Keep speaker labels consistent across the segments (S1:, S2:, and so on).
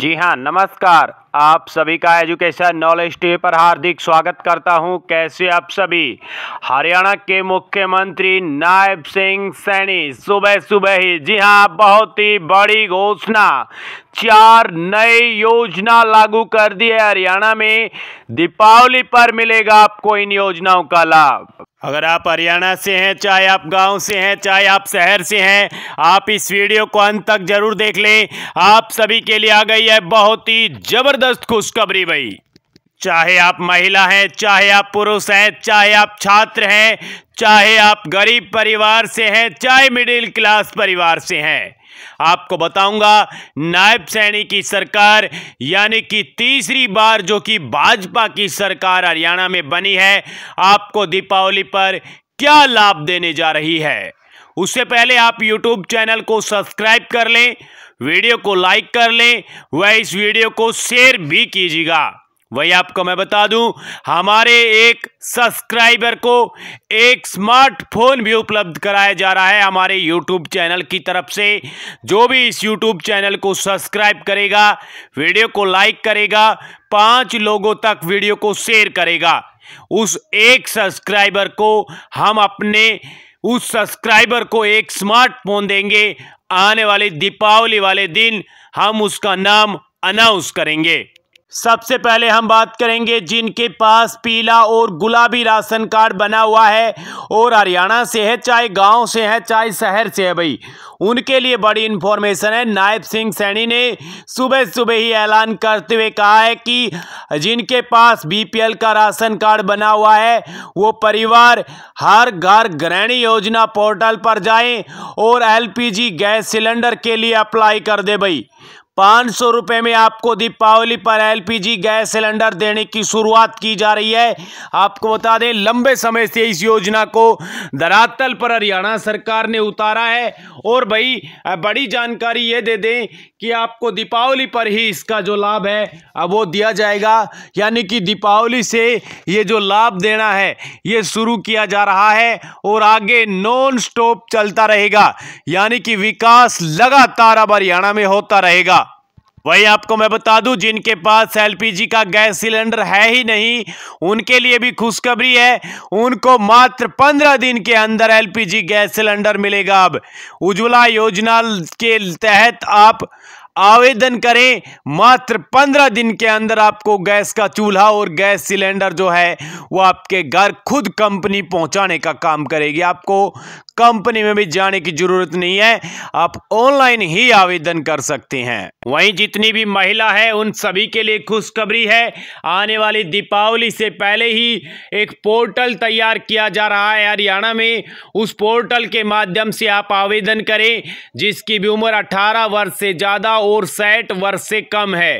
S1: जी हाँ नमस्कार आप सभी का एजुकेशन नॉलेज टी पर हार्दिक स्वागत करता हूँ कैसे आप सभी हरियाणा के मुख्यमंत्री नायब सिंह सैनी सुबह सुबह ही जी हाँ बहुत ही बड़ी घोषणा चार नए योजना लागू कर दी है हरियाणा में दीपावली पर मिलेगा आपको इन योजनाओं का लाभ अगर आप हरियाणा से हैं चाहे आप गांव से हैं चाहे आप शहर से हैं आप इस वीडियो को अंत तक जरूर देख लें आप सभी के लिए आ गई है बहुत ही जबरदस्त खुशखबरी भाई चाहे आप महिला हैं चाहे आप पुरुष हैं चाहे आप छात्र हैं चाहे आप गरीब परिवार से हैं चाहे मिडिल क्लास परिवार से हैं आपको बताऊंगा नायब सैनी की सरकार यानी कि तीसरी बार जो कि भाजपा की सरकार हरियाणा में बनी है आपको दीपावली पर क्या लाभ देने जा रही है उससे पहले आप YouTube चैनल को सब्सक्राइब कर लें वीडियो को लाइक कर लें वह इस वीडियो को शेयर भी कीजिएगा वही आपको मैं बता दूं हमारे एक सब्सक्राइबर को एक स्मार्टफोन भी उपलब्ध कराया जा रहा है हमारे यूट्यूब चैनल की तरफ से जो भी इस यूट्यूब चैनल को सब्सक्राइब करेगा वीडियो को लाइक करेगा पांच लोगों तक वीडियो को शेयर करेगा उस एक सब्सक्राइबर को हम अपने उस सब्सक्राइबर को एक स्मार्टफोन देंगे आने वाले दीपावली वाले दिन हम उसका नाम अनाउंस करेंगे सबसे पहले हम बात करेंगे जिनके पास पीला और गुलाबी राशन कार्ड बना हुआ है और हरियाणा से है चाहे गांव से है चाहे शहर से है भाई उनके लिए बड़ी इन्फॉर्मेशन है नायब सिंह सैनी ने सुबह सुबह ही ऐलान करते हुए कहा है कि जिनके पास बीपीएल का राशन कार्ड बना हुआ है वो परिवार हर घर ग्रहणी योजना पोर्टल पर जाएं और एलपीजी गैस सिलेंडर के लिए अप्लाई कर दे भाई पाँच सौ रुपये में आपको दीपावली पर एलपीजी गैस सिलेंडर देने की शुरुआत की जा रही है आपको बता दें लंबे समय से इस योजना को धरातल पर हरियाणा सरकार ने उतारा है और भाई बड़ी जानकारी ये दे दें कि आपको दीपावली पर ही इसका जो लाभ है अब वो दिया जाएगा यानी कि दीपावली से ये जो लाभ देना है ये शुरू किया जा रहा है और आगे नॉन स्टॉप चलता रहेगा यानी कि विकास लगातार अब हरियाणा में होता रहेगा वही आपको मैं बता दूं जिनके पास एलपीजी का गैस सिलेंडर है ही नहीं उनके लिए भी खुशखबरी है उनको मात्र पंद्रह दिन के अंदर एलपीजी गैस सिलेंडर मिलेगा अब उज्ज्वला योजना के तहत आप आवेदन करें मात्र पंद्रह दिन के अंदर आपको गैस का चूल्हा और गैस सिलेंडर जो है वो आपके घर खुद कंपनी पहुंचाने का काम करेगी आपको कंपनी में भी जाने की जरूरत नहीं है आप ऑनलाइन ही आवेदन कर सकते हैं वहीं जितनी भी महिला है उन सभी के लिए खुशखबरी है आने वाली दीपावली से पहले ही एक पोर्टल तैयार किया जा रहा है हरियाणा में उस पोर्टल के माध्यम से आप आवेदन करें जिसकी भी उम्र 18 वर्ष से ज़्यादा और साठ वर्ष से कम है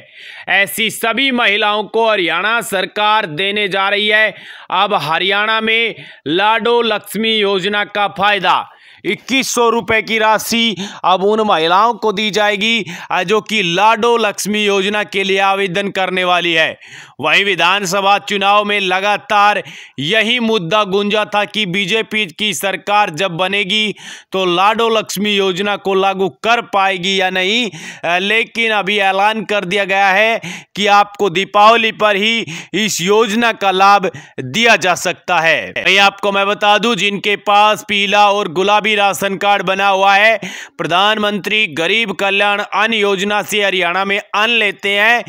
S1: ऐसी सभी महिलाओं को हरियाणा सरकार देने जा रही है अब हरियाणा में लाडो लक्ष्मी योजना का फायदा da इक्कीस सौ रुपये की राशि अब उन महिलाओं को दी जाएगी जो कि लाडो लक्ष्मी योजना के लिए आवेदन करने वाली है वहीं विधानसभा चुनाव में लगातार यही मुद्दा गूंजा था कि बीजेपी की सरकार जब बनेगी तो लाडो लक्ष्मी योजना को लागू कर पाएगी या नहीं लेकिन अभी ऐलान कर दिया गया है कि आपको दीपावली पर ही इस योजना का लाभ दिया जा सकता है आपको मैं बता दूं जिनके पास पीला और गुलाबी भी राशन कार्ड बना हुआ है प्रधानमंत्री गरीब कल्याण अन्न योजना से हरियाणा में अन्न लेते हैं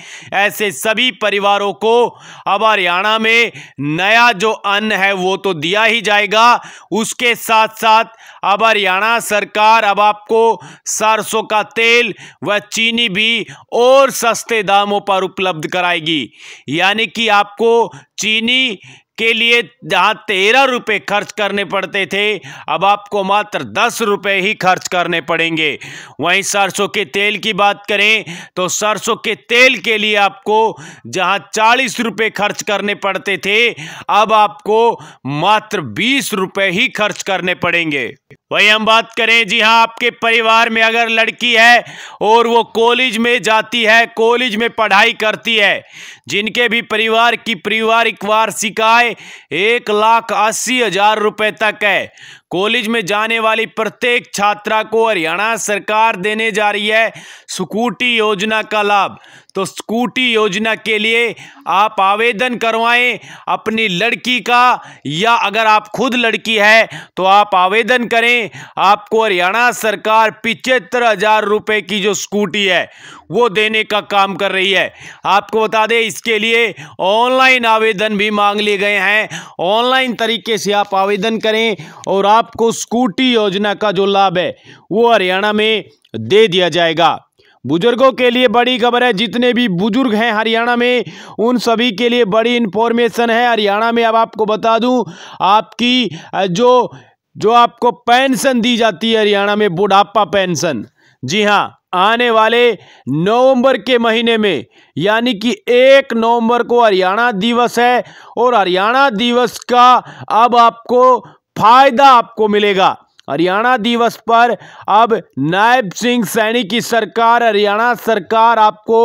S1: ऐसे सभी परिवारों को अब हरियाणा में नया जो अन्न है वो तो दिया ही जाएगा उसके साथ साथ अब हरियाणा सरकार अब आपको सरसों का तेल व चीनी भी और सस्ते दामों पर उपलब्ध कराएगी यानी कि आपको चीनी के लिए जहाँ तेरह रुपये खर्च करने पड़ते थे अब आपको मात्र दस रुपये ही खर्च करने पड़ेंगे वहीं सरसों के तेल की बात करें तो सरसों के तेल के लिए आपको जहाँ चालीस रुपये खर्च करने पड़ते थे अब आपको मात्र बीस रुपये ही खर्च करने पड़ेंगे वही हम बात करें जी हाँ आपके परिवार में अगर लड़की है और वो कॉलेज में जाती है कॉलेज में पढ़ाई करती है जिनके भी परिवार की परिवारिक वार्षिक आय एक लाख अस्सी हजार रुपये तक है कॉलेज में जाने वाली प्रत्येक छात्रा को हरियाणा सरकार देने जा रही है स्कूटी योजना का लाभ तो स्कूटी योजना के लिए आप आवेदन करवाएं अपनी लड़की का या अगर आप खुद लड़की है तो आप आवेदन करें आपको हरियाणा सरकार पिचहत्तर हजार रुपये की जो स्कूटी है वो देने का काम कर रही है आपको बता दें इसके लिए ऑनलाइन आवेदन भी मांग लिए गए हैं ऑनलाइन तरीके से आप आवेदन करें और आप आपको स्कूटी योजना का जो लाभ है वो हरियाणा में दे दिया जाएगा बुजुर्गों के लिए बड़ी खबर है जितने भी बुजुर्ग हैं हरियाणा में उन सभी के लिए बड़ी इंफॉर्मेशन है हरियाणा में अब आपको बता दूं आपकी जो जो आपको पेंशन दी जाती है हरियाणा में बुढ़ापा पेंशन जी हाँ आने वाले नवंबर के महीने में यानी कि एक नवंबर को हरियाणा दिवस है और हरियाणा दिवस का अब आपको फायदा आपको मिलेगा हरियाणा दिवस पर अब नायब सिंह सैनी की सरकार हरियाणा सरकार आपको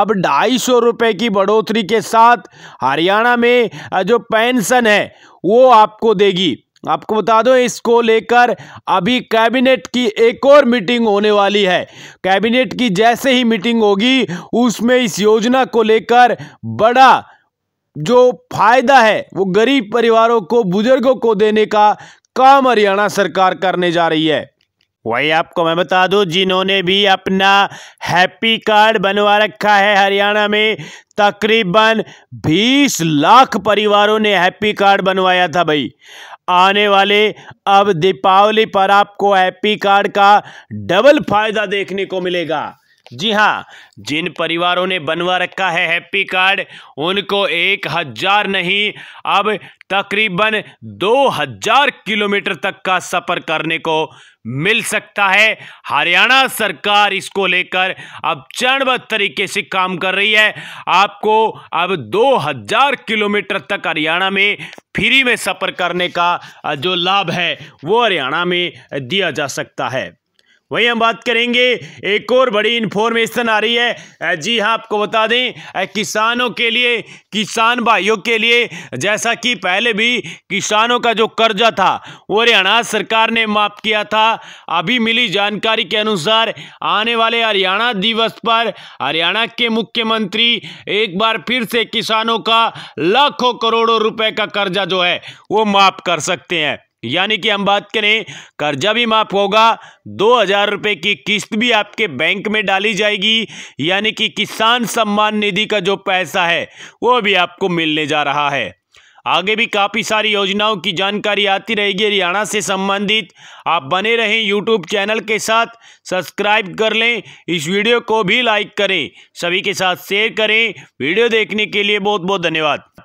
S1: अब ढाई सौ रुपये की बढ़ोतरी के साथ हरियाणा में जो पेंशन है वो आपको देगी आपको बता दो इसको लेकर अभी कैबिनेट की एक और मीटिंग होने वाली है कैबिनेट की जैसे ही मीटिंग होगी उसमें इस योजना को लेकर बड़ा जो फ़ायदा है वो गरीब परिवारों को बुजुर्गों को देने का काम हरियाणा सरकार करने जा रही है वही आपको मैं बता दूं जिन्होंने भी अपना हैप्पी कार्ड बनवा रखा है हरियाणा में तकरीबन 20 लाख परिवारों ने हैप्पी कार्ड बनवाया था भाई आने वाले अब दीपावली पर आपको हैप्पी कार्ड का डबल फायदा देखने को मिलेगा जी हाँ जिन परिवारों ने बनवा रखा है हैप्पी कार्ड उनको एक हजार नहीं अब तकरीबन दो हजार किलोमीटर तक का सफ़र करने को मिल सकता है हरियाणा सरकार इसको लेकर अब चरणबद्ध तरीके से काम कर रही है आपको अब दो हजार किलोमीटर तक हरियाणा में फ्री में सफ़र करने का जो लाभ है वो हरियाणा में दिया जा सकता है वहीं हम बात करेंगे एक और बड़ी इन्फॉर्मेशन आ रही है जी हाँ आपको बता दें किसानों के लिए किसान भाइयों के लिए जैसा कि पहले भी किसानों का जो कर्जा था वो हरियाणा सरकार ने माफ़ किया था अभी मिली जानकारी के अनुसार आने वाले हरियाणा दिवस पर हरियाणा के मुख्यमंत्री एक बार फिर से किसानों का लाखों करोड़ों रुपए का कर्जा जो है वो माफ़ कर सकते हैं यानी कि हम बात करें कर्जा भी माफ होगा दो हजार रुपये की किस्त भी आपके बैंक में डाली जाएगी यानी कि किसान सम्मान निधि का जो पैसा है वो भी आपको मिलने जा रहा है आगे भी काफ़ी सारी योजनाओं की जानकारी आती रहेगी हरियाणा से संबंधित आप बने रहें यूट्यूब चैनल के साथ सब्सक्राइब कर लें इस वीडियो को भी लाइक करें सभी के साथ शेयर करें वीडियो देखने के लिए बहुत बहुत धन्यवाद